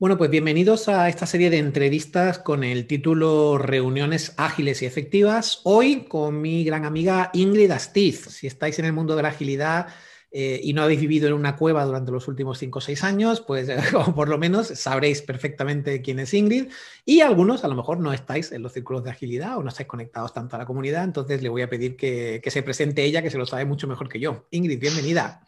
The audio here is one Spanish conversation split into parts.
Bueno, pues bienvenidos a esta serie de entrevistas con el título Reuniones ágiles y efectivas. Hoy con mi gran amiga Ingrid Astiz. Si estáis en el mundo de la agilidad, eh, y no habéis vivido en una cueva durante los últimos 5 o 6 años, pues por lo menos sabréis perfectamente quién es Ingrid y algunos a lo mejor no estáis en los círculos de agilidad o no estáis conectados tanto a la comunidad, entonces le voy a pedir que, que se presente ella, que se lo sabe mucho mejor que yo. Ingrid, bienvenida.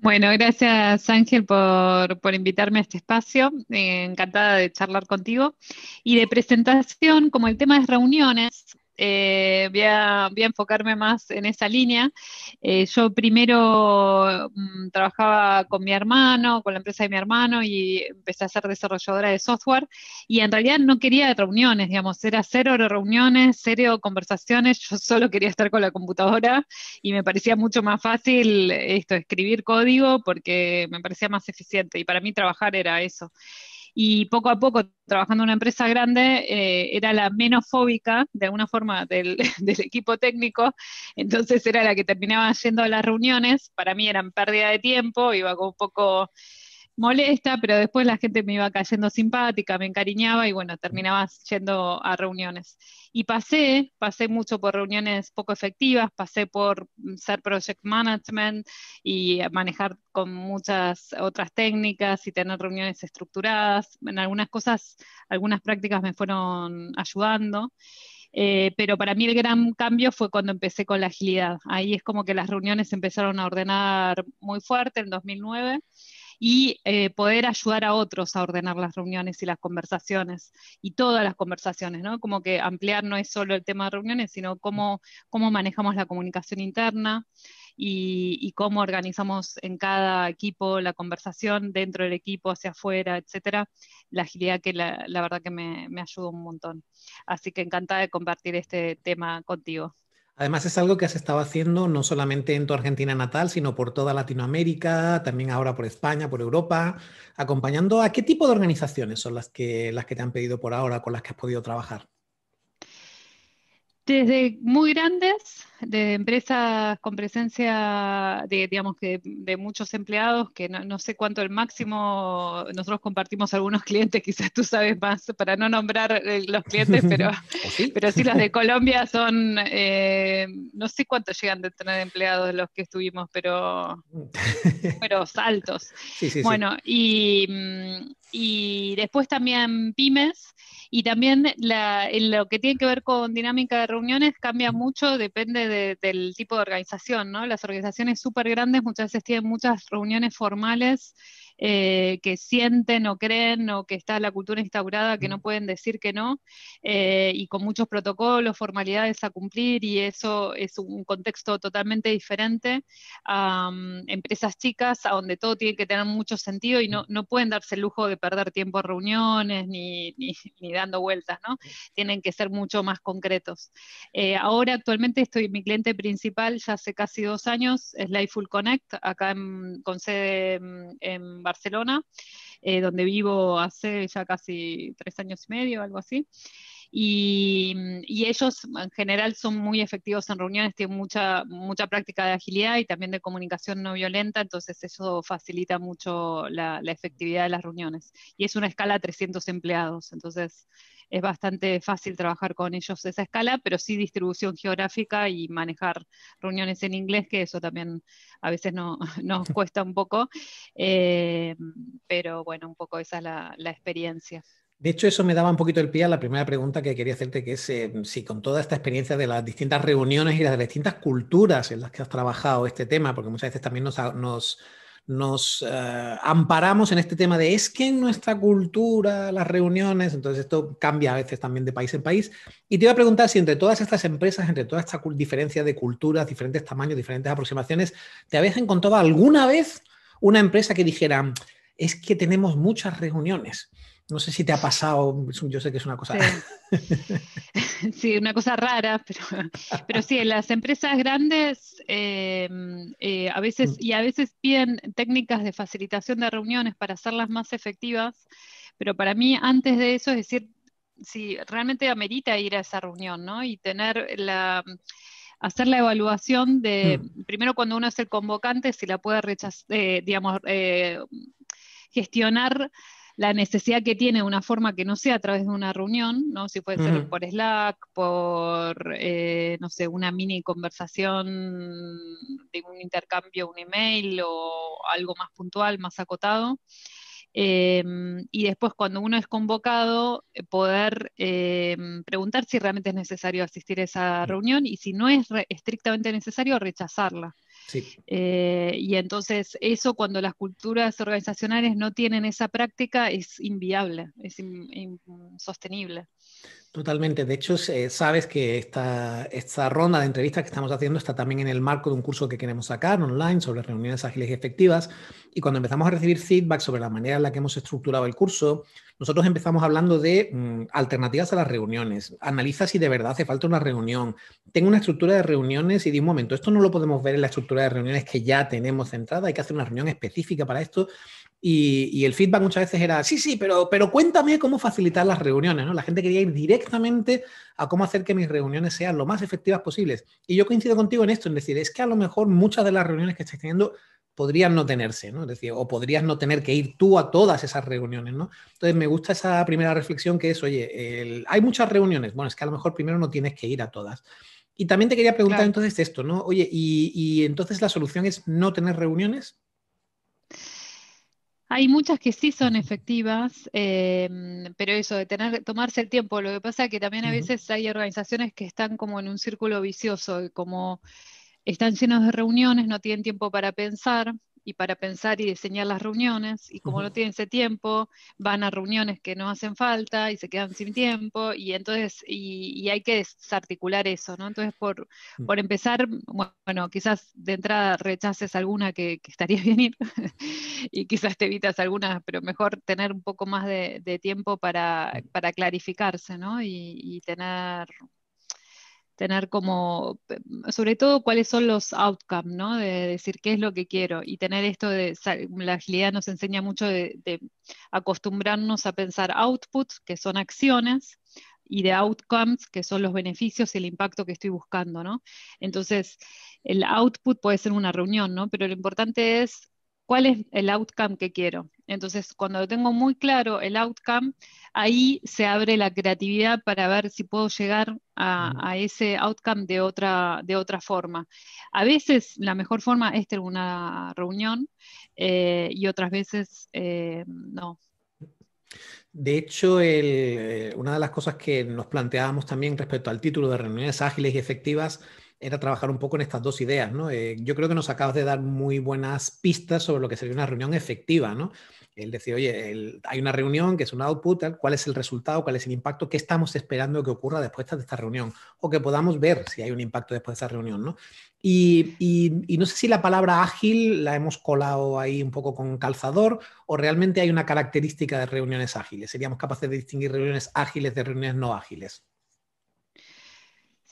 Bueno, gracias Ángel por, por invitarme a este espacio. Eh, encantada de charlar contigo. Y de presentación, como el tema es reuniones, eh, voy, a, enfocarme más en esa línea. Eh, yo primero mm, trabajaba con mi hermano, con la empresa de mi hermano y empecé a ser desarrolladora de software y en realidad no quería reuniones, digamos, era cero reuniones, cero conversaciones, yo solo quería estar con la computadora y me parecía mucho más fácil esto, escribir código porque me parecía más eficiente y para mí trabajar era eso y poco a poco, trabajando en una empresa grande, eh, era la menos fóbica, de alguna forma, del, del, equipo técnico, entonces era la que terminaba yendo a las reuniones, para mí eran pérdida de tiempo, iba con un poco molesta, pero después la gente me iba cayendo simpática, me encariñaba y bueno, terminaba yendo a reuniones. Y pasé, pasé mucho por reuniones poco efectivas, pasé por mm, ser project management y manejar con muchas otras técnicas y tener reuniones estructuradas. En algunas cosas, algunas prácticas me fueron ayudando. Eh, pero para mí el gran cambio fue cuando empecé con la agilidad. Ahí es como que las reuniones empezaron a ordenar muy fuerte en 2009 y eh, poder ayudar a otros a ordenar las reuniones y las conversaciones, y todas las conversaciones, ¿no? Como que ampliar no es solo el tema de reuniones, sino cómo, cómo manejamos la comunicación interna. Y, cómo organizamos en cada equipo la conversación dentro del equipo, hacia afuera, etcétera, la agilidad que la, verdad que me, me ayudó un montón. Así que encantada de compartir este tema contigo. Además es algo que has estado haciendo no solamente en tu Argentina natal, sino por toda Latinoamérica, también ahora por España, por Europa, acompañando a qué tipo de organizaciones son las que, las que te han pedido por ahora, con las que has podido trabajar desde muy grandes, de empresas con presencia de, digamos, que de muchos empleados, que no, sé cuánto el máximo, nosotros compartimos algunos clientes, quizás tú sabes más, para no nombrar eh, los clientes, pero, sí? pero sí, las de Colombia son, eh, no sé cuántos llegan de tener empleados los que estuvimos, pero pero altos. bueno, y, mm, y después también pymes. Y también lo que tiene que ver con dinámica de reuniones cambia mucho, depende del tipo de organización, ¿no? Las organizaciones súper grandes muchas veces tienen muchas reuniones formales eh, que sienten o creen o que está la cultura instaurada que no pueden decir que no eh, y con muchos protocolos, formalidades a cumplir y eso es un contexto totalmente diferente a mm, empresas chicas a donde todo tiene que tener mucho sentido y no, pueden darse el lujo de perder tiempo en reuniones ni, dando vueltas, ¿no? Tienen que ser mucho más concretos. Eh, ahora actualmente estoy, mi cliente principal ya hace casi dos años es Lifeful Connect, acá con sede mm, en, en Barcelona, eh, donde vivo hace ya casi tres años y medio, algo así. Y, ellos en general son muy efectivos en reuniones, tienen mucha, mucha práctica de agilidad y también de comunicación no violenta, entonces eso facilita mucho la, la efectividad de las reuniones. Y es una escala de 300 empleados, entonces es bastante fácil trabajar con ellos de esa escala, pero sí distribución geográfica y manejar reuniones en inglés, que eso también a veces nos cuesta un poco, eh, pero bueno, un poco esa es la, experiencia. De hecho, eso me daba un poquito el pie a la primera pregunta que quería hacerte, que es eh, si con toda esta experiencia de las distintas reuniones y las distintas culturas en las que has trabajado este tema, porque muchas veces también nos nos eh, amparamos en este tema de es que en nuestra cultura, las reuniones, entonces esto cambia a veces también de país en país. Y te iba a preguntar si entre todas estas empresas, entre toda esta diferencia de culturas, diferentes tamaños, diferentes aproximaciones, ¿te habías encontrado alguna vez una empresa que dijera, es que tenemos muchas reuniones? No sé si te ha pasado, yo sé que es una cosa. Sí, una cosa rara, pero, pero sí, en las empresas grandes em, eh, a veces, mm. y a veces piden técnicas de facilitación de reuniones para hacerlas más efectivas, pero para mí antes de eso es decir, si realmente amerita ir a esa reunión, ¿no? Y tener la hacer la evaluación de, mm. primero cuando uno es el convocante, si la puede rechazar, eh, digamos, eh, gestionar la necesidad que tiene una forma que no sea a través de una reunión, ¿no? Si puede ser por Slack, por, eh, no sé, una mini conversación de un intercambio, un email o algo más puntual, más acotado. Em, y después, cuando uno es convocado, eh, poder em, preguntar si realmente es necesario asistir a esa mm. reunión y si no es estrictamente necesario, rechazarla. Sí. Eh, y entonces eso cuando las culturas organizacionales no tienen esa práctica es inviable, es insostenible. Mm, Totalmente. De hecho, sabes que esta, esta ronda de entrevistas que estamos haciendo está también en el marco de un curso que queremos sacar online sobre reuniones ágiles y efectivas. Y cuando empezamos a recibir feedback sobre la manera en la que hemos estructurado el curso, nosotros empezamos hablando de mm, alternativas a las reuniones. Analiza si de verdad hace falta una reunión. Tengo una estructura de reuniones y de un momento, esto no lo podemos ver en la estructura de reuniones que ya tenemos centrada, hay que hacer una reunión específica para esto. Y, el feedback muchas veces era, sí, sí, pero, pero cuéntame cómo facilitar las reuniones, ¿no? La gente quería ir directamente a cómo hacer que mis reuniones sean lo más efectivas posibles. Y yo coincido contigo en esto, en decir, es que a lo mejor muchas de las reuniones que estáis teniendo podrían no tenerse, ¿no? Es decir, o podrías no tener que ir tú a todas esas reuniones, ¿no? Entonces me gusta esa primera reflexión que es, oye, hay muchas reuniones, bueno, es que a lo mejor primero no tienes que ir a todas. Y también te quería preguntar entonces esto, ¿no? Oye, y entonces la solución es no tener reuniones. Hay muchas que sí son efectivas, eh, pero eso de tener, tomarse el tiempo, lo que pasa es que también a veces hay organizaciones que están como en un círculo vicioso, como están llenos de reuniones, no tienen tiempo para pensar, y para pensar y diseñar las reuniones, y como no tienen ese tiempo, van a reuniones que no hacen falta y se quedan sin tiempo, y entonces, y, hay que desarticular eso, ¿no? Entonces, por, mm. por empezar, bueno, quizás de entrada rechaces alguna que, estaría bien ir, y quizás te evitas algunas, pero mejor tener un poco más de, tiempo mm. para, clarificarse, ¿no? y tener tener como, sobre todo, cuáles son los outcomes, ¿no? De decir qué es lo que quiero y tener esto de, la agilidad nos enseña mucho de, acostumbrarnos a pensar outputs, que son acciones, y de outcomes, que son los beneficios y el impacto que estoy buscando, ¿no? Entonces, el output puede ser una reunión, ¿no? Pero lo importante es cuál es el outcome que quiero. Entonces, cuando tengo muy claro el outcome, ahí se abre la creatividad para ver si puedo llegar a, ese outcome de otra, de otra forma. A veces la mejor forma es tener una reunión eh, y otras veces eh, no. De hecho, eh, una de las cosas que nos planteábamos también respecto al título de reuniones ágiles y efectivas era trabajar un poco en estas dos ideas, ¿no? Eh, yo creo que nos acabas de dar muy buenas pistas sobre lo que sería una reunión efectiva, ¿no? El decir, oye, hay una reunión que es un output, ¿cuál es el resultado? ¿Cuál es el impacto? ¿Qué estamos esperando que ocurra después de esta reunión? O que podamos ver si hay un impacto después de esa reunión, ¿no? y no sé si la palabra ágil la hemos colado ahí un poco con calzador o realmente hay una característica de reuniones ágiles. ¿Seríamos capaces de distinguir reuniones ágiles de reuniones no ágiles?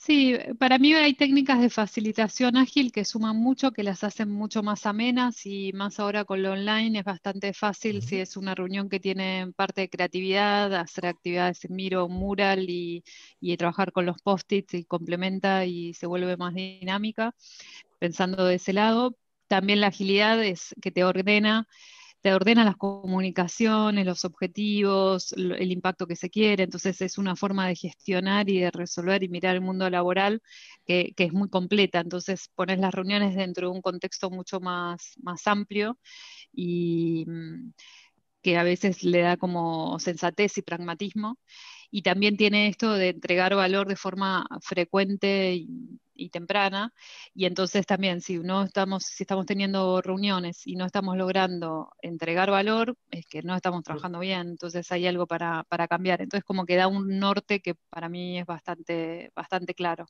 Sí, para mí hay técnicas de facilitación ágil que suman mucho, que las hacen mucho más amenas y más ahora con lo online es bastante fácil si es una reunión que tiene parte de creatividad, hacer actividades en Miro, mural y, y trabajar con los post-its y complementa y se vuelve más dinámica, pensando de ese lado. También la agilidad es que te ordena te ordena las comunicaciones, los objetivos, el impacto que se quiere, entonces es una forma de gestionar y de resolver y mirar el mundo laboral que, es muy completa, entonces pones las reuniones dentro de un contexto mucho más, más amplio y mm, que a veces le da como sensatez y pragmatismo y también tiene esto de entregar valor de forma frecuente y, temprana. Y entonces también, si no estamos, si estamos teniendo reuniones y no estamos logrando entregar valor, es que no estamos trabajando bien. Entonces hay algo para, cambiar. Entonces como que da un norte que para mí es bastante, bastante claro.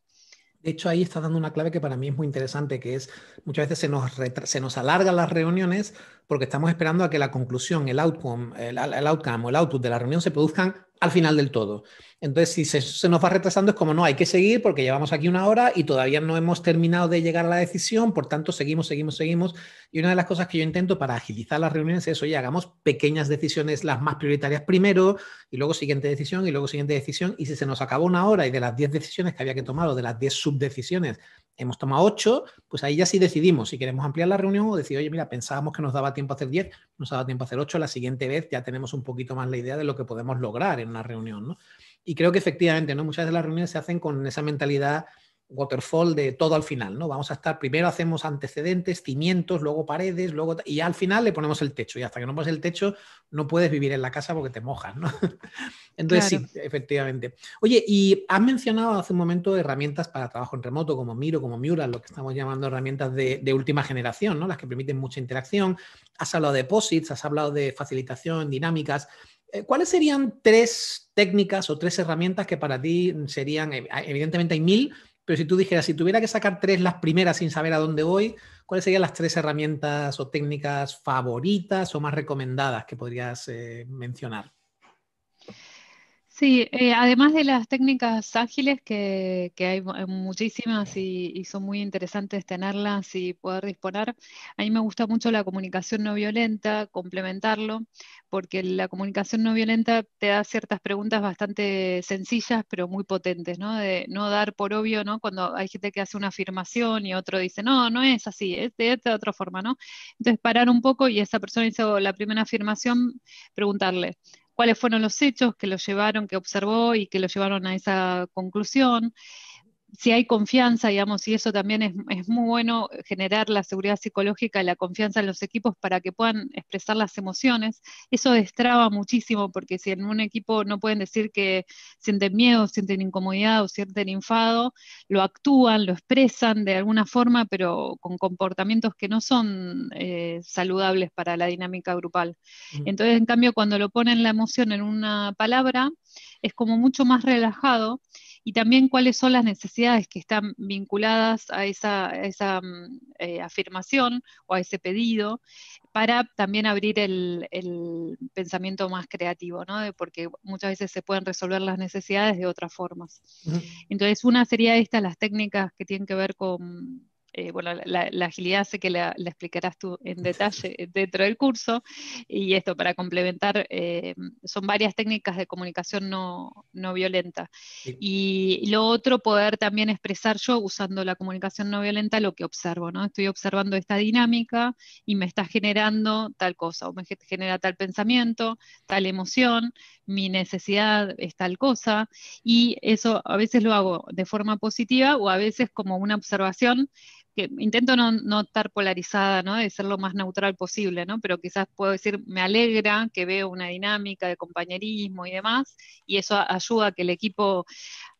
De hecho, ahí está dando una clave que para mí es muy interesante, que es muchas veces se nos, se nos alargan las reuniones porque estamos esperando a que la conclusión, el outcome, el, el outcome o el output de la reunión se produzcan al final del todo. Entonces, si se, nos va retrasando, es como no, hay que seguir porque llevamos aquí una hora y todavía no hemos terminado de llegar a la decisión, por tanto, seguimos, seguimos, seguimos. Y una de las cosas que yo intento para agilizar las reuniones es, eso ya hagamos pequeñas decisiones, las más prioritarias primero, y luego siguiente decisión, y luego siguiente decisión. Y si se nos acabó una hora y de las 10 decisiones que había que tomar o de las 10 subdecisiones hemos tomado 8, pues ahí ya sí decidimos si queremos ampliar la reunión o decir, oye, mira, pensábamos que nos daba tiempo a hacer 10, nos daba tiempo a hacer ocho, la siguiente vez ya tenemos un poquito más la idea de lo que podemos lograr en una reunión, Y creo que efectivamente, ¿no? Muchas de las reuniones se hacen con esa mentalidad waterfall de todo al final, ¿no? Vamos a estar, primero hacemos antecedentes, cimientos, luego paredes, luego... Y al final le ponemos el techo. Y hasta que no pases el techo, no puedes vivir en la casa porque te mojas, ¿no? Entonces, sí, efectivamente. Oye, y has mencionado hace un momento herramientas para trabajo en remoto, como Miro, como Mural, lo que estamos llamando herramientas de, de última generación, ¿no? Las que permiten mucha interacción. Has hablado de posits, has hablado de facilitación, dinámicas. Eh, ¿Cuáles serían tres técnicas o tres herramientas que para ti serían, eh, evidentemente hay mil, pero si tú dijeras, si tuviera que sacar tres las primeras sin saber a dónde voy, ¿cuáles serían las tres herramientas o técnicas favoritas o más recomendadas que podrías eh, mencionar? Sí, eh, además de las técnicas ágiles, que, hay eh, muchísimas y, y son muy interesantes tenerlas y poder disponer, a mí me gusta mucho la comunicación no violenta, complementarlo, porque la comunicación no violenta te da ciertas preguntas bastante sencillas, pero muy potentes, ¿no? De no dar por obvio, ¿no? Cuando hay gente que hace una afirmación y otro dice, no, no es así, es de otra forma, ¿no? Entonces parar un poco y esa persona hizo la primera afirmación, preguntarle cuáles fueron los hechos que lo llevaron, que observó y que lo llevaron a esa conclusión si hay confianza, digamos, y eso también es, muy bueno generar la seguridad psicológica y la confianza en los equipos para que puedan expresar las emociones, eso destraba muchísimo, porque si en un equipo no pueden decir que sienten miedo, sienten incomodidad o sienten enfado, lo actúan, lo expresan de alguna forma, pero con comportamientos que no son eh, saludables para la dinámica grupal. Entonces, en cambio, cuando lo ponen la emoción en una palabra, es como mucho más relajado y también cuáles son las necesidades que están vinculadas a esa, mm, eh, afirmación o a ese pedido para también abrir el, pensamiento más creativo, ¿no? porque muchas veces se pueden resolver las necesidades de otras formas. Entonces, una sería estas, las técnicas que tienen que ver con eh, bueno, la, agilidad sé que la, explicarás tú en detalle dentro del curso, y esto para complementar, eh, son varias técnicas de comunicación no, violenta. Y lo otro, poder también expresar yo usando la comunicación no violenta lo que observo, ¿no? Estoy observando esta dinámica y me está generando tal cosa, o me genera tal pensamiento, tal emoción, mi necesidad es tal cosa, y eso a veces lo hago de forma positiva o a veces como una observación intento no, estar polarizada, De ser lo más neutral posible, Pero quizás puedo decir, me alegra que veo una dinámica de compañerismo y demás, y eso ayuda a que el equipo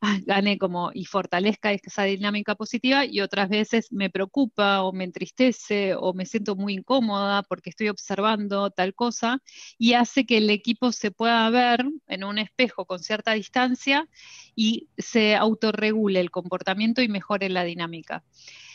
ah, gane como y fortalezca esa dinámica positiva, y otras veces me preocupa o me entristece o me siento muy incómoda porque estoy observando tal cosa, y hace que el equipo se pueda ver en un espejo con cierta distancia y se autorregule el comportamiento y mejore la dinámica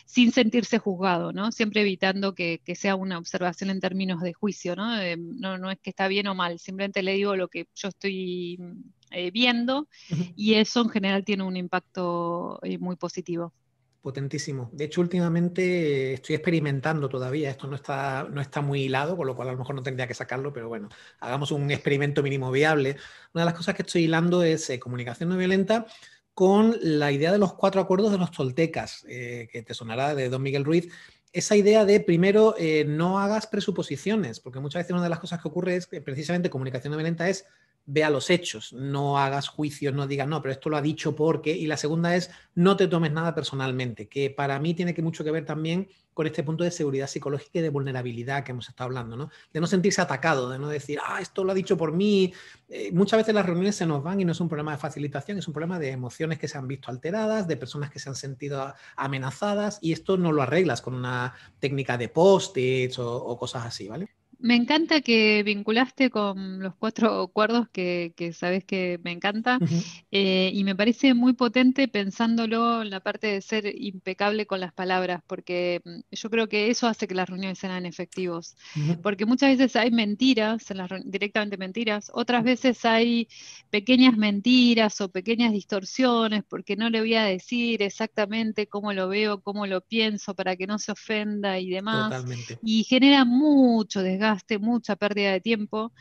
sin sentirse juzgado, ¿no? Siempre evitando que, sea una observación en términos de juicio, eh, ¿no? ¿no? es que está bien o mal, simplemente le digo lo que yo estoy mm, eh, viendo y eso en general tiene un impacto eh, muy positivo. Potentísimo. De hecho, últimamente estoy experimentando todavía. Esto no está, no está muy hilado, con lo cual a lo mejor no tendría que sacarlo, pero bueno, hagamos un experimento mínimo viable. Una de las cosas que estoy hilando es comunicación no violenta con la idea de los cuatro acuerdos de los toltecas, eh, que te sonará de don Miguel Ruiz, esa idea de primero eh, no hagas presuposiciones, porque muchas veces una de las cosas que ocurre es que precisamente comunicación de es vea los hechos, no hagas juicios, no digas, no, pero esto lo ha dicho porque. Y la segunda es, no te tomes nada personalmente, que para mí tiene que mucho que ver también con este punto de seguridad psicológica y de vulnerabilidad que hemos estado hablando, ¿no? De no sentirse atacado, de no decir, ah, esto lo ha dicho por mí. Eh, muchas veces las reuniones se nos van y no es un problema de facilitación, es un problema de emociones que se han visto alteradas, de personas que se han sentido amenazadas y esto no lo arreglas con una técnica de post-its o cosas así, ¿vale? Me encanta que vinculaste con los cuatro cuerdos que, que sabes que me encanta eh, y me parece muy potente pensándolo en la parte de ser impecable con las palabras, porque mm, yo creo que eso hace que las reuniones sean efectivos, porque muchas veces hay mentiras, en las directamente mentiras, otras veces hay pequeñas mentiras o pequeñas distorsiones, porque no le voy a decir exactamente cómo lo veo, cómo lo pienso, para que no se ofenda y demás, Totalmente. y genera mucho desgaste hace mucha pérdida de tiempo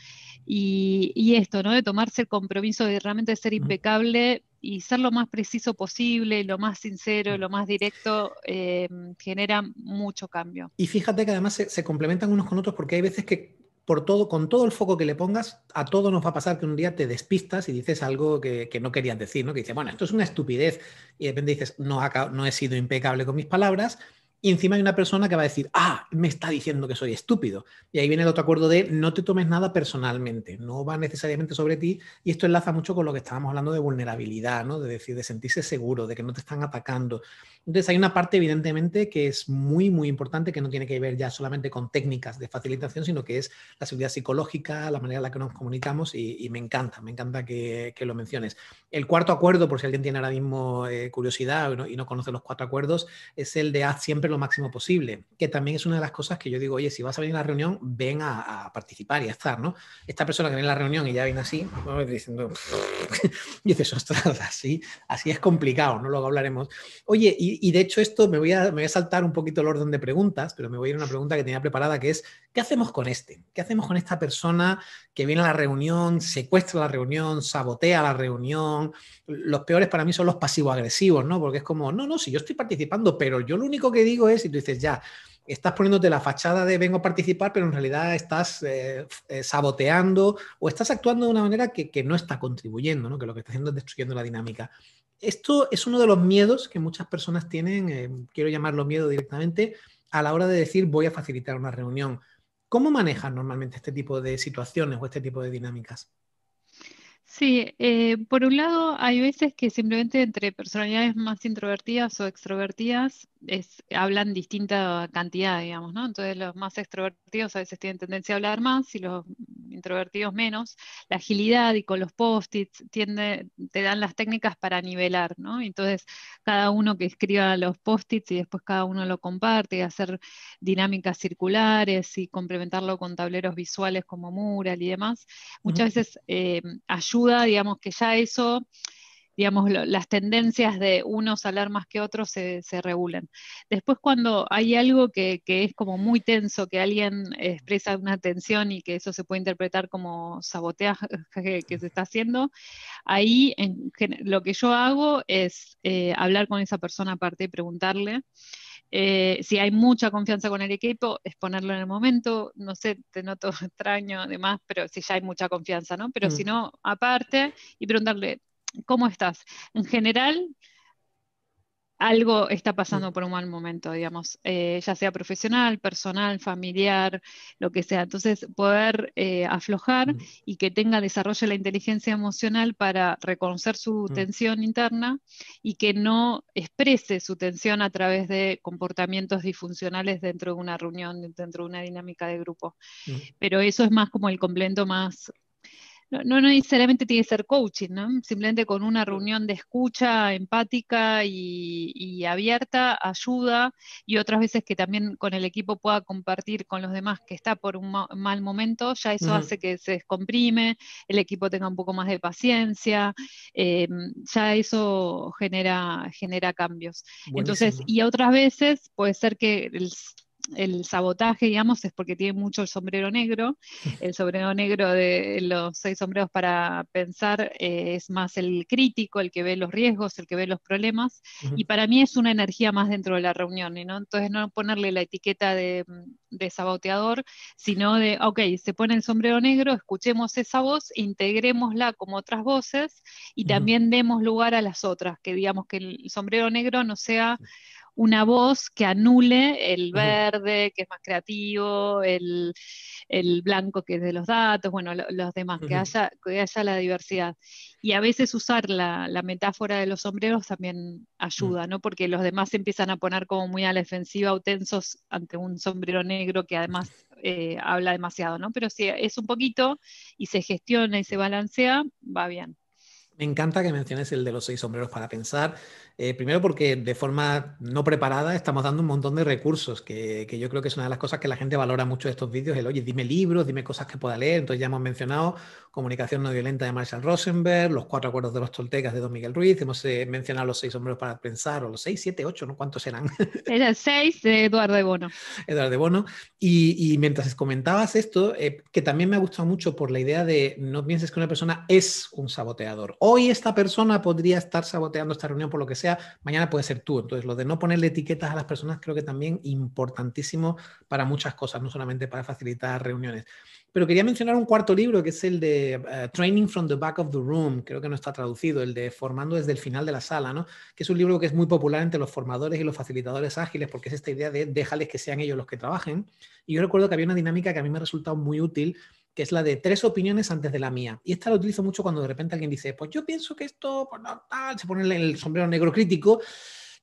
y, esto, ¿no? De tomarse el compromiso de realmente ser impecable y ser lo más preciso posible, lo más sincero, mm. lo más directo, eh, genera mucho cambio. Y fíjate que además se, complementan unos con otros porque hay veces que por todo, con todo el foco que le pongas, a todo nos va a pasar que un día te despistas y dices algo que, no querías decir, ¿no? Que dices, bueno, esto es una estupidez. Y de repente dices, no, ha, no he sido impecable con mis palabras, y encima hay una persona que va a decir, ah, me está diciendo que soy estúpido. Y ahí viene el otro acuerdo de no te tomes nada personalmente, no va necesariamente sobre ti. Y esto enlaza mucho con lo que estábamos hablando de vulnerabilidad, ¿no? De decir, de sentirse seguro, de que no te están atacando. Entonces hay una parte evidentemente que es muy, muy importante, que no tiene que ver ya solamente con técnicas de facilitación, sino que es la seguridad psicológica, la manera en la que nos comunicamos y, me encanta, me encanta que, lo menciones. El cuarto acuerdo, por si alguien tiene ahora mismo eh, curiosidad no, y no conoce los cuatro acuerdos, es el de haz siempre lo máximo posible, que también es una de las cosas que yo digo, oye, si vas a venir a la reunión, ven a, participar y a estar, ¿no? Esta persona que viene a la reunión y ya viene así, diciendo, y dices, ostras, así, así es complicado, ¿no? Luego hablaremos. Oye, y, de hecho esto me voy, a, me voy a saltar un poquito el orden de preguntas, pero me voy a ir a una pregunta que tenía preparada, que es, ¿qué hacemos con este? ¿Qué hacemos con esta persona que viene a la reunión, secuestra la reunión, sabotea la reunión? Los peores para mí son los pasivo-agresivos, ¿no? Porque es como, no, no, si yo estoy participando, pero yo lo único que digo es, y tú dices, ya, estás poniéndote la fachada de vengo a participar, pero en realidad estás eh, eh, saboteando o estás actuando de una manera que, no está contribuyendo, ¿no? que lo que está haciendo es destruyendo la dinámica. Esto es uno de los miedos que muchas personas tienen, eh, quiero llamarlo miedo directamente, a la hora de decir voy a facilitar una reunión. ¿Cómo manejas normalmente este tipo de situaciones o este tipo de dinámicas? Sí, por un lado hay veces que simplemente entre personalidades más introvertidas o extrovertidas hablan distinta cantidad, digamos, ¿no? Entonces los más extrovertidos a veces tienen tendencia a hablar más y los introvertidos menos. La agilidad y con los post-its te dan las técnicas para nivelar, ¿no? Entonces cada uno que escriba los post-its y después cada uno lo comparte y hacer dinámicas circulares y complementarlo con tableros visuales como mural y demás, muchas veces eh, ayuda, digamos, que ya eso digamos, las tendencias de unos hablar más que otros se, regulan. Después cuando hay algo que, es como muy tenso, que alguien expresa una tensión y que eso se puede interpretar como saboteaje que se está haciendo, ahí lo que yo hago es eh, hablar con esa persona aparte y preguntarle. Eh, si hay mucha confianza con el equipo, exponerlo en el momento, no sé, te noto extraño, además, pero si ya hay mucha confianza, ¿no? Pero mm. si no, aparte, y preguntarle, ¿cómo estás? En general, algo está pasando por un mal momento, digamos, eh, ya sea profesional, personal, familiar, lo que sea. Entonces, poder eh, aflojar mm. y que tenga desarrollo la inteligencia emocional para reconocer su mm. tensión interna y que no exprese su tensión a través de comportamientos disfuncionales dentro de una reunión, dentro de una dinámica de grupo. Mm. Pero eso es más como el complemento más no, necesariamente tiene que ser coaching, Simplemente con una reunión de escucha empática y, abierta, ayuda, y otras veces que también con el equipo pueda compartir con los demás que está por un mal momento, ya eso hace que se descomprime, el equipo tenga un poco más de paciencia, em, ya eso genera, genera cambios. Entonces, y otras veces puede ser que el el sabotaje, digamos, es porque tiene mucho el sombrero negro. El sombrero negro de los seis sombreros para pensar eh, es más el crítico, el que ve los riesgos, el que ve los problemas. Y para mí es una energía más dentro de la reunión, ¿no? Entonces no ponerle la etiqueta de, mm, saboteador, sino de, ok, se pone el sombrero negro, escuchemos esa voz, integrémosla como otras voces y también demos lugar a las otras, que digamos que el sombrero negro no sea una voz que anule el verde, que es más creativo, el, blanco que es de los datos, bueno, los demás, que haya, que haya la diversidad. Y a veces usar la, la, metáfora de los sombreros también mm. ayuda, ¿no? Porque los demás empiezan a poner como muy a la defensiva o ante un sombrero negro que además eh, habla demasiado, ¿no? Pero si es un poquito y se gestiona y se balancea, va bien. Me encanta que menciones el de los seis sombreros para pensar. Eh, primero porque de forma no preparada estamos dando un montón de recursos, que, que, yo creo que es una de las cosas que la gente valora mucho de estos vídeos, el oye, dime libros, dime cosas que pueda leer. Entonces ya hemos mencionado Comunicación no violenta de Marshall Rosenberg, Los cuatro acuerdos de los toltecas de Don Miguel Ruiz, hemos eh, mencionado los seis hombres para pensar, o los seis, siete, ocho, ¿no? ¿Cuántos eran? Eran seis de Eduardo de Bono. Eduardo de Bono. Y, mientras comentabas esto, eh, que también me ha gustado mucho por la idea de no pienses que una persona es un saboteador. Hoy esta persona podría estar saboteando esta reunión por lo que sea, mañana puede ser tú. Entonces, lo de no ponerle etiquetas a las personas creo que también importantísimo para muchas cosas, no solamente para facilitar reuniones. Pero quería mencionar un cuarto libro que es el de eh, Training from the Back of the Room, creo que no está traducido, el de Formando desde el final de la sala, ¿no? que es un libro que es muy popular entre los formadores y los facilitadores ágiles porque es esta idea de déjales que sean ellos los que trabajen. Y yo recuerdo que había una dinámica que a mí me ha resultado muy útil que es la de tres opiniones antes de la mía. Y esta la utilizo mucho cuando de repente alguien dice, pues yo pienso que esto, pues no, tal, se pone el sombrero negro crítico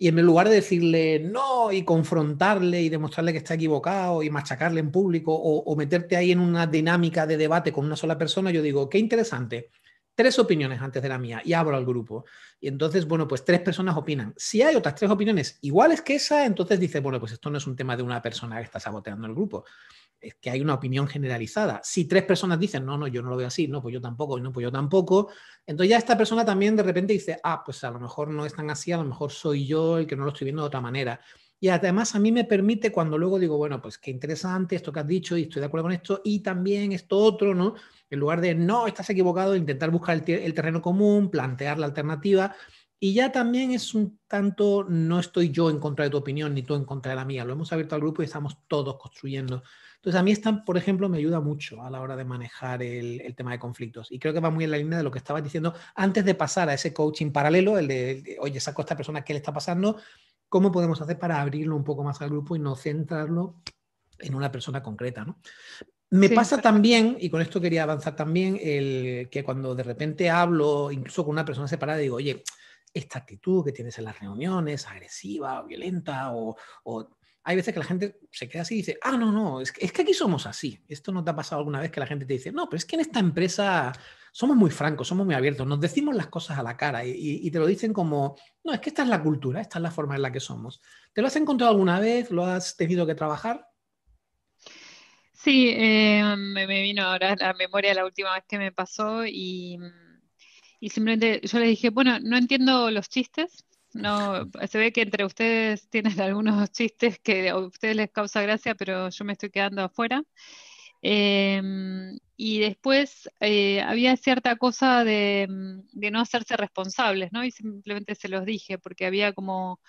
y en lugar de decirle no y confrontarle y demostrarle que está equivocado y machacarle en público o, o meterte ahí en una dinámica de debate con una sola persona, yo digo, qué interesante tres opiniones antes de la mía y abro al grupo. Y entonces, bueno, pues tres personas opinan. Si hay otras tres opiniones iguales que esa, entonces dice, bueno, pues esto no es un tema de una persona que está saboteando el grupo. Es que hay una opinión generalizada. Si tres personas dicen, no, no, yo no lo veo así, no, pues yo tampoco, no, pues yo tampoco, entonces ya esta persona también de repente dice, ah, pues a lo mejor no están así, a lo mejor soy yo el que no lo estoy viendo de otra manera. Y además a mí me permite cuando luego digo, bueno, pues qué interesante esto que has dicho y estoy de acuerdo con esto y también esto otro, ¿no? En lugar de, no, estás equivocado, intentar buscar el, terreno común, plantear la alternativa. Y ya también es un tanto, no estoy yo en contra de tu opinión ni tú en contra de la mía, lo hemos abierto al grupo y estamos todos construyendo. Entonces a mí esta, por ejemplo, me ayuda mucho a la hora de manejar el, tema de conflictos y creo que va muy en la línea de lo que estabas diciendo antes de pasar a ese coaching paralelo, el de, el de oye, saco a esta persona, ¿qué le está pasando? ¿Cómo podemos hacer para abrirlo un poco más al grupo y no centrarlo en una persona concreta? Me pasa también, y con esto quería avanzar también, el que cuando de repente hablo, incluso con una persona separada, digo, oye, esta actitud que tienes en las reuniones, agresiva o violenta, o, hay veces que la gente se queda así y dice, ah, no, no, es que, es que aquí somos así. Esto no te ha pasado alguna vez que la gente te dice, no, pero es que en esta empresa somos muy francos, somos muy abiertos, nos decimos las cosas a la cara y, te lo dicen como, no, es que esta es la cultura, esta es la forma en la que somos. ¿Te lo has encontrado alguna vez? ¿Lo has tenido que trabajar? Sí, em, me, vino ahora a la memoria la última vez que me pasó y, y simplemente yo les dije, bueno, no entiendo los chistes, no, se ve que entre ustedes tienen algunos chistes que a ustedes les causa gracia, pero yo me estoy quedando afuera. Em, y después eh, había cierta cosa mm, de, no hacerse responsables, ¿no? Y simplemente se los dije, porque había como,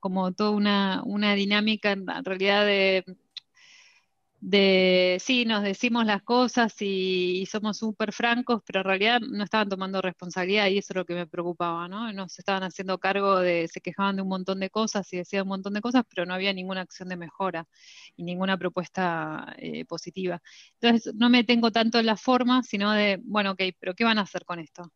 como toda una, una dinámica en realidad de de sí, nos decimos las cosas y, somos súper francos, pero en realidad no estaban tomando responsabilidad y eso es lo que me preocupaba, ¿no? se estaban haciendo cargo de, se quejaban de un montón de cosas y decían un montón de cosas, pero no había ninguna acción de mejora y ninguna propuesta eh, positiva. Entonces, no me tengo tanto en la forma, sino de, bueno, ok, pero ¿qué van a hacer con esto?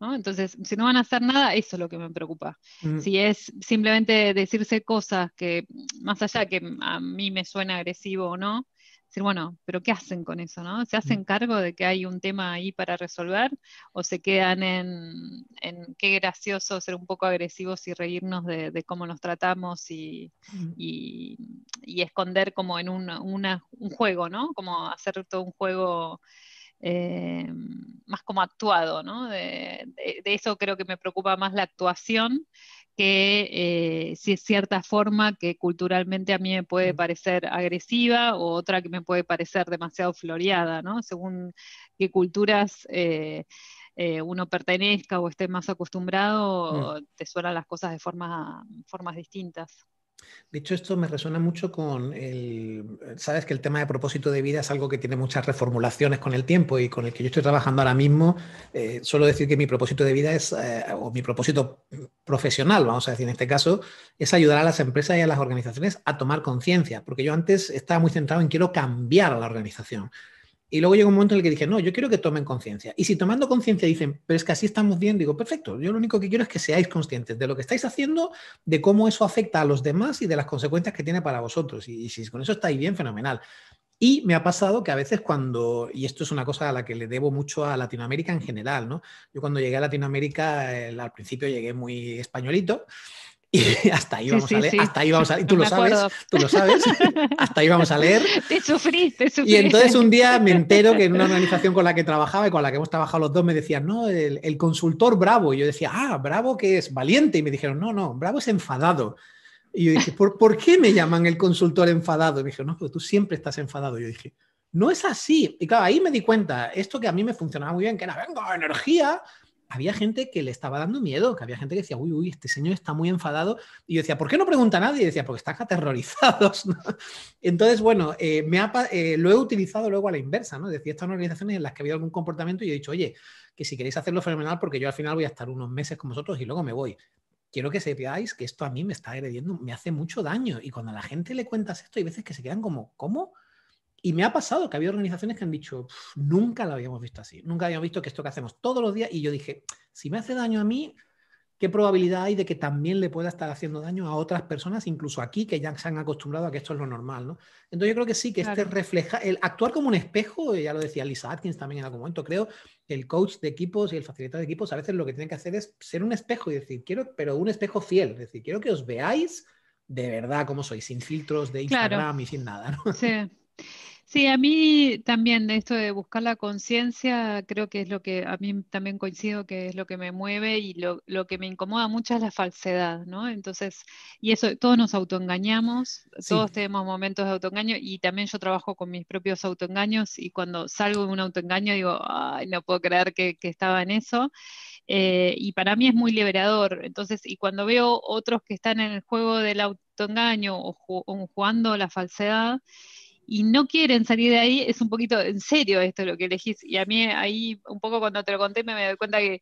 Entonces, si no van a hacer nada, eso es lo que me preocupa. Mm. Si es simplemente decirse cosas que, más allá de que a mí me suena agresivo o no, decir, bueno, pero ¿qué hacen con eso? ¿no? ¿Se mm. hacen cargo de que hay un tema ahí para resolver o se quedan en, qué gracioso ser un poco agresivos y reírnos de, cómo nos tratamos y, mm. esconder como en un, juego, ¿no? Como hacer todo un juego. Eh, más como actuado, ¿no? de, eso creo que me preocupa más la actuación que si eh, es cierta forma que culturalmente a mí me puede parecer agresiva o otra que me puede parecer demasiado floreada, ¿no? Según qué culturas eh, eh, uno pertenezca o esté más acostumbrado, mm. te suenan las cosas de formas distintas. Dicho esto, me resuena mucho con el, eh, sabes que el tema de propósito de vida es algo que tiene muchas reformulaciones con el tiempo y con el que yo estoy trabajando ahora mismo. Eh, suelo decir que mi propósito de vida es, eh, o mi propósito profesional, vamos a decir en este caso, es ayudar a las empresas y a las organizaciones a tomar conciencia, porque yo antes estaba muy centrado en quiero cambiar a la organización. Y luego llega un momento en el que dije, no, yo quiero que tomen conciencia. Y si tomando conciencia dicen, pero es que así estamos bien, digo, perfecto, yo lo único que quiero es que seáis conscientes de lo que estáis haciendo, de cómo eso afecta a los demás y de las consecuencias que tiene para vosotros. Y, si con eso estáis bien, fenomenal. Y me ha pasado que a veces cuando, y esto es una cosa a la que le debo mucho a Latinoamérica en general, ¿no? Yo cuando llegué a Latinoamérica, eh, al principio llegué muy españolito, y hasta ahí vamos a leer, hasta ahí vamos a leer, tú lo sabes, tú lo sabes, hasta ahí vamos a leer. Te sufrí, te Y entonces un día me entero que en una organización con la que trabajaba y con la que hemos trabajado los dos me decían, no, el, consultor bravo. Y yo decía, ah, bravo que es valiente. Y me dijeron, no, no, bravo es enfadado. Y yo dije, ¿por, qué me llaman el consultor enfadado? Y me dijeron, no, tú siempre estás enfadado. Y yo dije, no es así. Y claro, ahí me di cuenta, esto que a mí me funcionaba muy bien, que era, venga, energía, había gente que le estaba dando miedo, que había gente que decía, uy, uy, este señor está muy enfadado. Y yo decía, ¿por qué no pregunta a nadie? Y decía, porque están aterrorizados. Entonces, bueno, eh, me ha, eh, lo he utilizado luego a la inversa, ¿no? decía organizaciones en las que habido algún comportamiento y he dicho, oye, que si queréis hacerlo fenomenal, porque yo al final voy a estar unos meses con vosotros y luego me voy. Quiero que sepáis que esto a mí me está agrediendo, me hace mucho daño. Y cuando a la gente le cuentas esto, hay veces que se quedan como, ¿cómo? Y me ha pasado que había organizaciones que han dicho, nunca lo habíamos visto así, nunca habíamos visto que esto que hacemos todos los días. Y yo dije, si me hace daño a mí, ¿qué probabilidad hay de que también le pueda estar haciendo daño a otras personas, incluso aquí, que ya se han acostumbrado a que esto es lo normal? ¿no? Entonces yo creo que sí, que este refleja, el actuar como un espejo, eh, ya lo decía Lisa Atkins también en algún momento, creo, el coach de equipos y el facilitador de equipos a veces lo que tienen que hacer es ser un espejo y decir, quiero, pero un espejo fiel, es decir, quiero que os veáis de verdad como sois, sin filtros de Instagram y sin nada. Sí. Sí, a mí también de esto de buscar la conciencia, creo que es lo que a mí también coincido que es lo que me mueve y lo, que me incomoda mucho es la falsedad, ¿no? Entonces, y eso, todos nos autoengañamos, todos tenemos momentos de autoengaño y también yo trabajo con mis propios autoengaños y cuando salgo de un autoengaño digo, ay, no puedo creer que, estaba en eso. Eh, y para mí es muy liberador. Entonces, y cuando veo otros que están en el juego del autoengaño o jugando la falsedad, y no quieren salir de ahí, es un poquito en serio esto lo que elegís. Y a mí ahí, un poco cuando te lo conté, me, doy cuenta que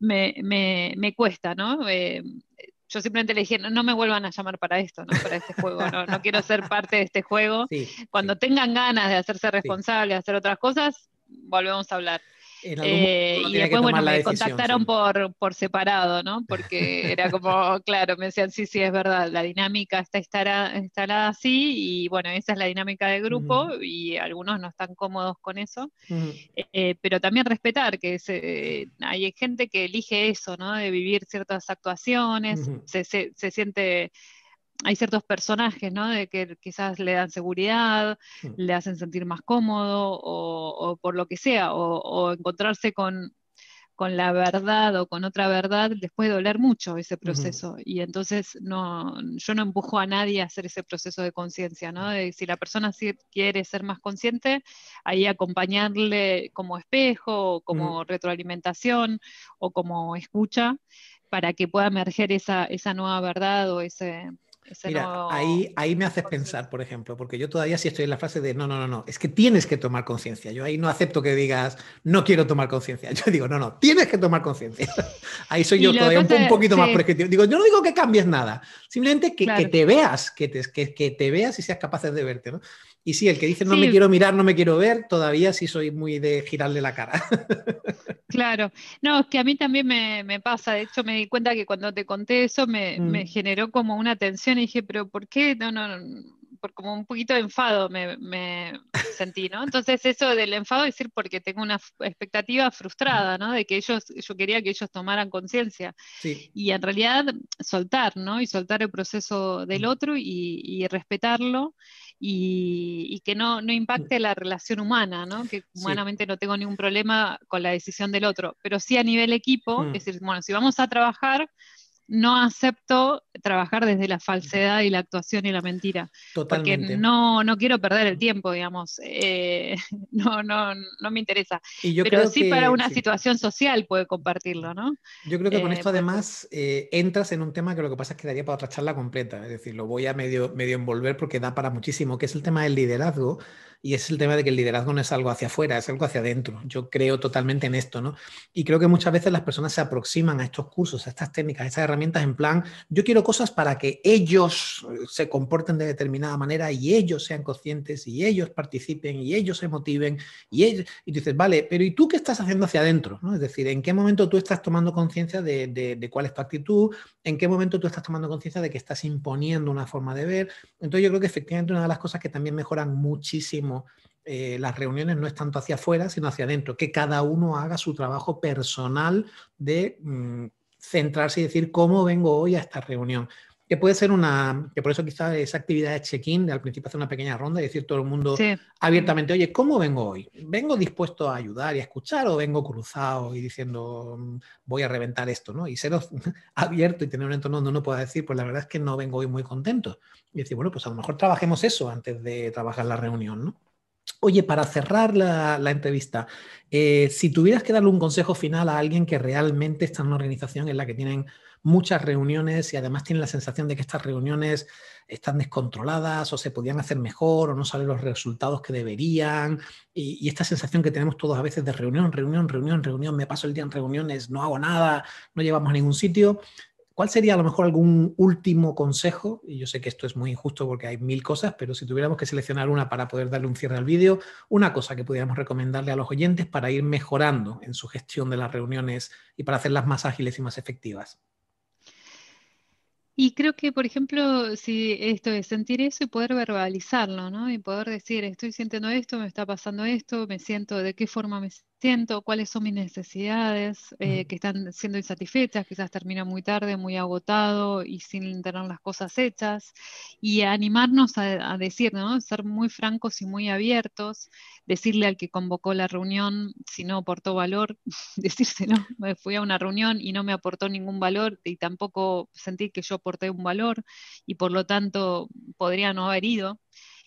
me, me, me cuesta, ¿no? Eh, yo simplemente le dije, no, me vuelvan a llamar para esto, ¿no? Para este juego, no, no quiero ser parte de este juego. Cuando tengan ganas de hacerse responsables, de hacer otras cosas, volvemos a hablar. Eh, y después, bueno, me contactaron por, por separado, ¿no? Porque era como, claro, me decían, sí, sí, es verdad, la dinámica está instalada, instalada así y bueno, esa es la dinámica del grupo y algunos no están cómodos con eso, eh, pero también respetar que hay gente que elige eso, ¿no? De vivir ciertas actuaciones, se, se, se siente hay ciertos personajes, ¿no? De que quizás le dan seguridad, mm. le hacen sentir más cómodo o, por lo que sea, o, encontrarse con, la verdad o con otra verdad, les puede doler mucho ese proceso. Y entonces no, yo no empujo a nadie a hacer ese proceso de conciencia, ¿no? Mm. si la persona sí quiere ser más consciente, ahí acompañarle como espejo, mm. como retroalimentación o como escucha, para que pueda emerger esa, esa nueva verdad o ese, Mira, ahí, ahí me haces pensar, por ejemplo, porque yo todavía sí estoy en la frase de no, no, no, no, es que tienes que tomar conciencia. Yo ahí no acepto que digas no quiero tomar conciencia. Yo digo, no, no, tienes que tomar conciencia. Ahí soy yo todavía un, poquito más prescriptivo. Digo, yo no digo que cambies nada, simplemente que, te veas, que te, que te veas y seas capaz de verte, ¿no? Y sí, el que dice no me quiero mirar, no me quiero ver, todavía sí soy muy de girarle la cara. Claro, no, es que a mí también me, pasa, de hecho me di cuenta que cuando te conté eso me, mm. generó como una tensión y dije, pero ¿por qué? No, no, por como un poquito de enfado me, sentí, ¿no? Entonces eso del enfado es decir porque tengo una expectativa frustrada, ¿no? De que ellos, yo quería que ellos tomaran conciencia. Y en realidad soltar, ¿no? Y soltar el proceso del mm. otro y, y respetarlo y, que no, no, impacte la relación humana, ¿no? que humanamente no tengo ningún problema con la decisión del otro, pero sí a nivel equipo, mm. es decir, bueno, si vamos a trabajar, no acepto trabajar desde la falsedad y la actuación y la mentira. Porque no, no quiero perder el tiempo, digamos. Eh, no, no, no me interesa. Pero sí para una situación social puede compartirlo, ¿no? Yo creo que con eh, esto además eh, entras en un tema que lo que pasa es que daría para otra charla completa. Es decir, lo voy a medio, medio envolver porque da para muchísimo, que es el tema del liderazgo y es el tema de que el liderazgo no es algo hacia afuera, es algo hacia adentro. Yo creo totalmente en esto, ¿no? Y creo que muchas veces las personas se aproximan a estos cursos, a estas técnicas, a estas herramientas en plan, yo quiero cosas para que ellos eh, se comporten de determinada manera y ellos sean conscientes y ellos participen y ellos se motiven y Y dices, vale, pero ¿y tú qué estás haciendo hacia adentro? ¿no? Es decir, ¿en qué momento tú estás tomando conciencia de cuál es tu actitud? ¿En qué momento tú estás tomando conciencia de que estás imponiendo una forma de ver? Entonces yo creo que efectivamente una de las cosas que también mejoran muchísimo eh, las reuniones no es tanto hacia afuera, sino hacia adentro, que cada uno haga su trabajo personal de mm, centrarse y decir cómo vengo hoy a esta reunión que puede ser una, que por eso quizás esa actividad de check-in, de al principio hacer una pequeña ronda y decir todo el mundo abiertamente, oye, ¿cómo vengo hoy? ¿Vengo dispuesto a ayudar y a escuchar o vengo cruzado y diciendo, mm, voy a reventar esto, ¿no? Y ser abierto y tener un entorno donde uno pueda decir, pues la verdad es que no vengo hoy muy contento. Y decir, bueno, pues a lo mejor trabajemos eso antes de trabajar la reunión, ¿no? Oye, para cerrar la, entrevista, eh, si tuvieras que darle un consejo final a alguien que realmente está en una organización en la que tienen muchas reuniones y además tienen la sensación de que estas reuniones están descontroladas o se podían hacer mejor o no salen los resultados que deberían. Y, esta sensación que tenemos todos a veces de reunión, reunión, reunión, reunión, me paso el día en reuniones, no hago nada, no llevamos a ningún sitio. ¿Cuál sería a lo mejor algún último consejo? Y yo sé que esto es muy injusto porque hay mil cosas, pero si tuviéramos que seleccionar una para poder darle un cierre al vídeo, una cosa que pudiéramos recomendarle a los oyentes para ir mejorando en su gestión de las reuniones y para hacerlas más ágiles y más efectivas. Y creo que, por ejemplo, si esto es sentir eso y poder verbalizarlo, ¿no? Y poder decir, estoy sintiendo esto, me está pasando esto, me siento, de qué forma me siento? siento, cuáles son mis necesidades eh, que están siendo insatisfechas, quizás termina muy tarde, muy agotado y sin tener las cosas hechas, y animarnos a, a decir, ser muy francos y muy abiertos, decirle al que convocó la reunión si no aportó valor, decirse, no, me fui a una reunión y no me aportó ningún valor y tampoco sentí que yo aporté un valor y por lo tanto podría no haber ido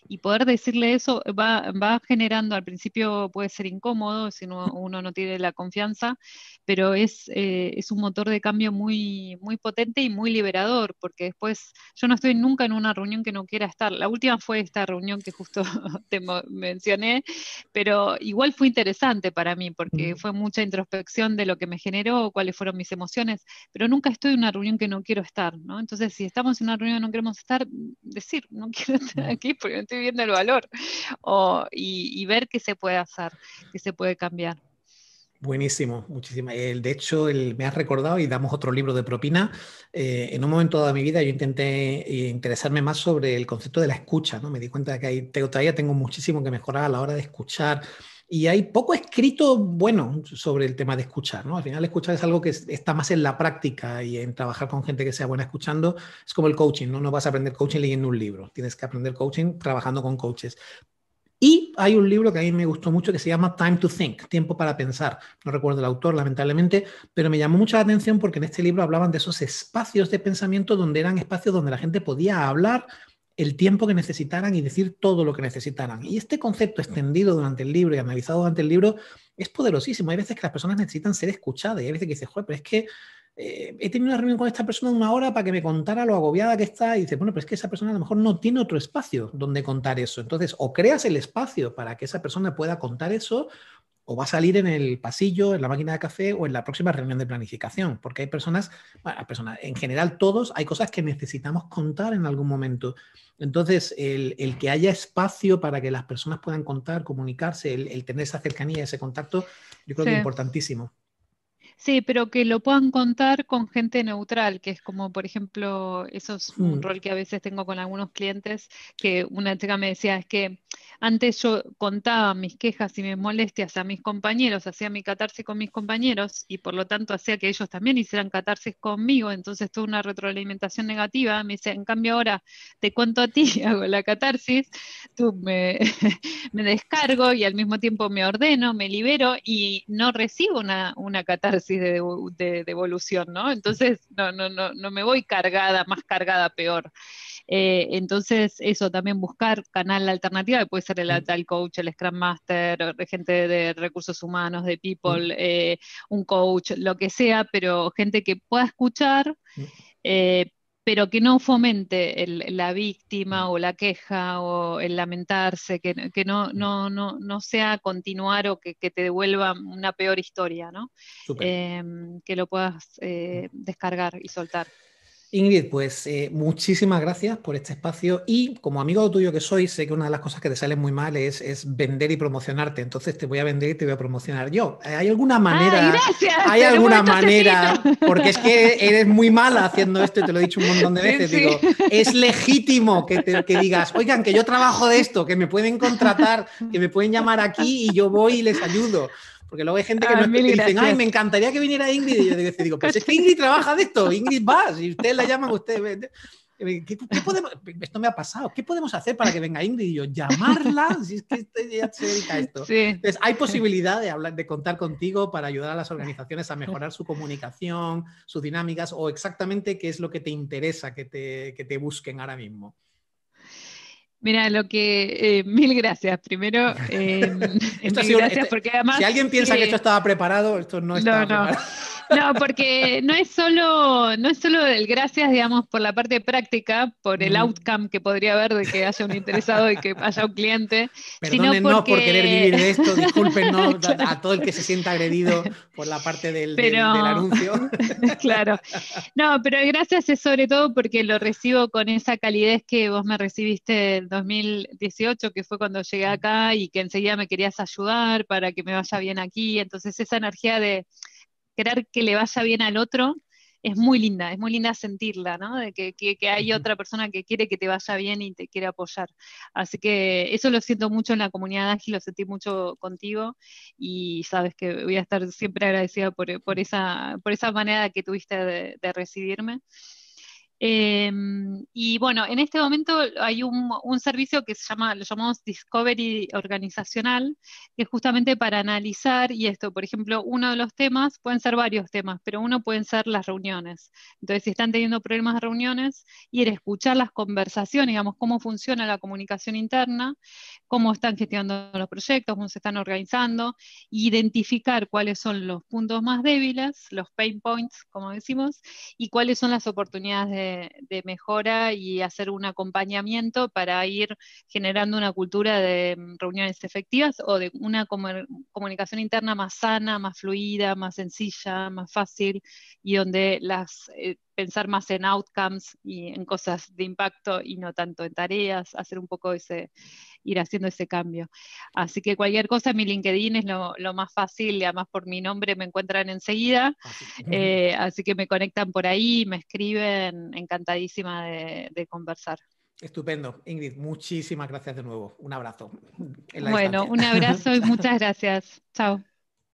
y poder decirle eso va, va generando, al principio puede ser incómodo si uno no tiene la confianza, pero es, eh, es un motor de cambio muy, muy potente y muy liberador, porque después yo no estoy nunca en una reunión que no quiera estar. La última fue esta reunión que justo te mencioné, pero igual fue interesante para mí, porque fue mucha introspección de lo que me generó, cuáles fueron mis emociones, pero nunca estoy en una reunión que no quiero estar, ¿no? Entonces, si estamos en una reunión que no queremos estar, decir, no quiero estar aquí porque estoy viviendo viendo el valor y, ver qué se puede hacer, qué se puede cambiar. Buenísimo, muchísimo. Eh, de hecho, me has recordado y damos otro libro de propina. Eh, en un momento de mi vida yo intenté eh, interesarme más sobre el concepto de la escucha, ¿no? Me di cuenta que ahí todavía tengo muchísimo que mejorar a la hora de escuchar, y hay poco escrito bueno sobre el tema de escuchar, ¿no? Al final escuchar es algo que está más en la práctica y en trabajar con gente que sea buena escuchando. Es como el coaching, ¿no? No vas a aprender coaching leyendo un libro, tienes que aprender coaching trabajando con coaches. Y hay un libro que a mí me gustó mucho que se llama Time to Think, Tiempo para Pensar. No recuerdo el autor, lamentablemente, pero me llamó mucha atención porque en este libro hablaban de esos espacios de pensamiento donde eran espacios donde la gente podía hablar el tiempo que necesitaran y decir todo lo que necesitaran. Y este concepto extendido durante el libro y analizado durante el libro es poderosísimo. Hay veces que las personas necesitan ser escuchadas y hay veces que dices, joder, pero es que eh, he tenido una reunión con esta persona de una hora para que me contara lo agobiada que está y dices, bueno, pero es que esa persona a lo mejor no tiene otro espacio donde contar eso. Entonces, o creas el espacio para que esa persona pueda contar eso o va a salir en el pasillo, en la máquina de café o en la próxima reunión de planificación, porque hay personas, personas en general todos, hay cosas que necesitamos contar en algún momento. Entonces, el, el que haya espacio para que las personas puedan contar, comunicarse, el, tener esa cercanía, ese contacto, yo creo que es importantísimo. Sí, pero que lo puedan contar con gente neutral, que es como, por ejemplo, eso es un mm. rol que a veces tengo con algunos clientes, que una chica me decía, es que antes yo contaba mis quejas y mis molestias a mis compañeros, hacía mi catarsis con mis compañeros y por lo tanto hacía que ellos también hicieran catarsis conmigo, entonces tuve una retroalimentación negativa, me dice, en cambio ahora te cuento a ti, hago la catarsis, tú me, descargo y al mismo tiempo me ordeno, me libero y no recibo una, una catarsis de, de, devolución, ¿no? Entonces no, no, no, no me voy cargada, más cargada, peor. Eh, entonces, eso, también buscar canal alternativa, que puede ser el mm. Coach, el Scrum Master, eh, gente de recursos humanos, de mm. people, eh, un coach, lo que sea, pero gente que pueda escuchar. Mm. pero que no fomente la víctima o la queja o el lamentarse, que, no, sea continuar o que, te devuelva una peor historia, ¿no? Em, que lo puedas descargar y soltar. Ingrid, pues eh, muchísimas gracias por este espacio y como amigo tuyo que soy, sé que una de las cosas que te salen muy mal es, vender y promocionarte, entonces te voy a vender y te voy a promocionar yo. Eh, ¿Hay alguna manera? ¿Hay alguna manera? Porque es que eres muy mala haciendo esto y te lo he dicho un montón de veces. es legítimo que digas, oigan, que yo trabajo de esto, que me pueden contratar, que me pueden llamar aquí y yo voy y les ayudo. Porque luego hay gente que ah, me dice, ay, me encantaría que viniera Ingrid. Y yo digo, pero pues es que Ingrid trabaja de esto, Ingrid va, si ustedes la llaman, ustedes... ¿Qué, podemos, esto me ha pasado. ¿Qué podemos hacer para que venga Ingrid y yo? ¿Llamarla? Si es que este, ya se dedica a esto. Entonces, hay posibilidad de, hablar, de contar contigo para ayudar a las organizaciones a mejorar su comunicación, sus dinámicas o exactamente qué es lo que te interesa que te, que te busquen ahora mismo. Mira, lo que. Eh, mil gracias. Primero, eh, mil gracias este porque además. Si alguien piensa que esto estaba preparado, esto no está. No, Preparado. No, porque no es solo, no es solo el gracias, digamos, por la parte práctica, por el outcome que podría haber de que haya un interesado y que haya un cliente. sino porque... por querer vivir de esto, Disculpen a, todo el que se sienta agredido por la parte del, anuncio. claro. No, pero gracias es sobre todo porque lo recibo con esa calidez que vos me recibiste en 2018, que fue cuando llegué mm. acá y que enseguida me querías ayudar para que me vaya bien aquí. Entonces esa energía de querer que le vaya bien al otro es muy linda, es muy linda sentirla, ¿no? De que, hay otra persona que quiere que te vaya bien y te quiere apoyar. Así que eso lo siento mucho en la comunidad ágil, lo sentí mucho contigo y sabes que voy a estar siempre agradecida por, esa, por esa manera que tuviste de, recibirme. Em, y bueno, en este momento hay un, servicio que se llama, lo llamamos Discovery Organizacional, que es justamente para analizar, y esto, por ejemplo, uno de los temas, pueden ser varios temas, pero uno pueden ser las reuniones. Entonces, si están teniendo problemas de reuniones, ir a escuchar las conversaciones, digamos, cómo funciona la comunicación interna, cómo están gestionando los proyectos, cómo se están organizando, identificar cuáles son los puntos más débiles, los pain points, como decimos, y cuáles son las oportunidades de mejora y hacer un acompañamiento para ir generando una cultura de mm, reuniones efectivas o de una comunicación interna más sana, más fluida, más sencilla, más fácil y donde eh, pensar más en outcomes y en cosas de impacto y no tanto en tareas, hacer un poco ese ir haciendo ese cambio. Así que cualquier cosa, mi LinkedIn es lo, más fácil, y además por mi nombre me encuentran enseguida, eh, así, que me conectan por ahí, me escriben, encantadísima de, conversar. Estupendo. Ingrid, muchísimas gracias de nuevo. Un abrazo. Bueno, un abrazo y muchas gracias. Chao.